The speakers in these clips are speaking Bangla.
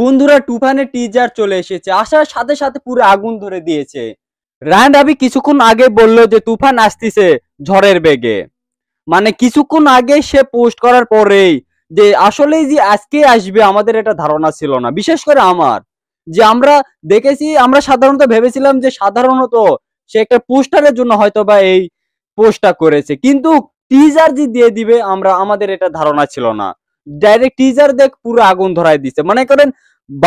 বন্ধুরা টুফানের টিজার চলে এসেছে আসার সাথে সাথে পুরো আগুন ধরে দিয়েছে রায়ন রাবি কিছুক্ষণ আগে বলল যে তুফান আসতেছে ঝড়ের বেগে মানে কিছুক্ষণ আগে সে পোস্ট করার পরেই যে আসলে যে আজকে আসবে আমাদের এটা ধারণা ছিল না বিশেষ করে আমার যে আমরা দেখেছি আমরা সাধারণত ভেবেছিলাম যে সাধারণত সে একটা পোস্টারের জন্য হয়তো বা এই পোস্টটা করেছে কিন্তু টিজার যে দিয়ে দিবে আমরা আমাদের এটা ধারণা ছিল না ডাইরেক্ট টিজার দেখ পুরো আগুন ধরাই দিছে মনে করেন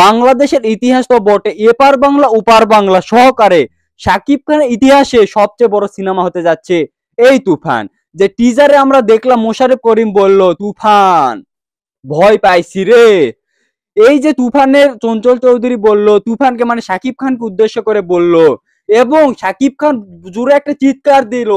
বাংলাদেশের ইতিহাস তো বটে এপার বাংলা উপার বাংলা সহকারে সাকিব খানের ইতিহাসে সবচেয়ে বড় সিনেমা হতে যাচ্ছে এই তুফান যে টিজারে আমরা দেখলাম মোশারেফ করিম বলল তুফান ভয় পাইছি রে এই যে তুফানের চঞ্চল চৌধুরী বলল তুফানকে মানে সাকিব খানকে উদ্দেশ্য করে বলল এবং সাকিব খান জুড়ে একটা চিৎকার দিল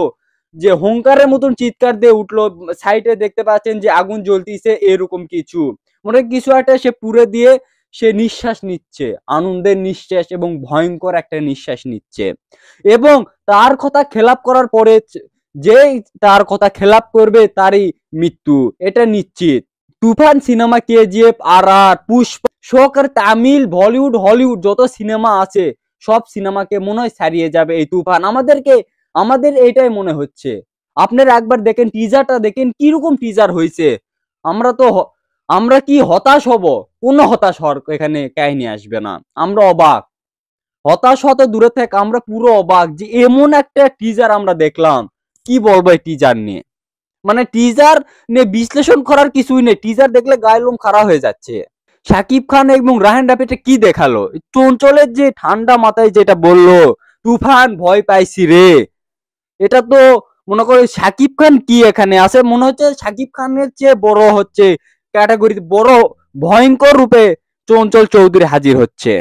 যে হংকারের মতন চিৎকার দিয়ে উঠলো সাইডে দেখতে পাচ্ছেন যে আগুন জ্বলতিছে এরকম কিছু মনে কিছু একটা সে পুরে দিয়ে সে নিঃশ্বাস নিচ্ছে আনন্দের নিঃশ্বাস এবং ভয়ঙ্কর একটা নিঃশ্বাস নিচ্ছে এবং তার কথা খেলাপ করার পরে যে তার কথা খেলাপ করবে তারই মৃত্যু এটা নিশ্চিত তুফান সিনেমা কেজিএফ আর আর পুষ্প শোকর তামিল বলিউড হলিউড যত সিনেমা আছে সব সিনেমাকে মনে হয় ছাড়িয়ে যাবে এই তুফান আমাদেরকে আমাদের এটাই মনে হচ্ছে আপনারা একবার দেখেন টিজারটা দেখেন কিরকম টিজার হয়েছে আমরা তো আমরা কি হতাশ হব কোনো হতাশ হওয়ার এখানে কাহিনী আসবে না আমরা অবাক হতাশ হতে দূরে থাক আমরা পুরো অবাক যে এমন একটা টিজার আমরা দেখলাম কি বলবো টিজার নিয়ে মানে টিজার নিয়ে বিশ্লেষণ করার কিছুই নেই টিজার দেখলে গায়ে লোম খারাপ হয়ে যাচ্ছে শাকিব খান এবং রাহেন রাপিটা কি দেখালো চঞ্চলের যে ঠান্ডা মাথায় যেটা বললো তুফান ভয় পাইছি রে এটা তো মনে করি সাকিব খান কি এখানে আছে মনে হচ্ছে সাকিব খানের চেয়ে বড় হচ্ছে ক্যাটাগরিতে বড় ভয়ঙ্কর রূপে চঞ্চল চৌধুরী হাজির হচ্ছে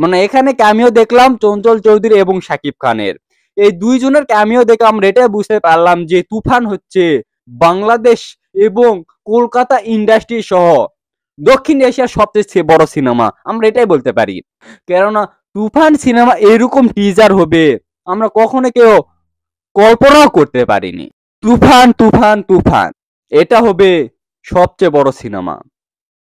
মানে এখানে ক্যামিও দেখলাম চঞ্চল চৌধুরী এবং সাকিব খানের এই দুইজনের ক্যামিও দেখে আমরা এটাই বুঝতে পারলাম যে তুফান হচ্ছে বাংলাদেশ এবং কলকাতা ইন্ডাস্ট্রি সহ দক্ষিণ এশিয়ার সবচেয়ে বড় সিনেমা আমরা এটাই বলতে পারি কেননা তুফান সিনেমা এরকম টিজার হবে আমরা কখনো কেউ কল্পনাও করতে পারিনি তুফান তুফান তুফান এটা হবে সবচেয়ে বড় সিনেমা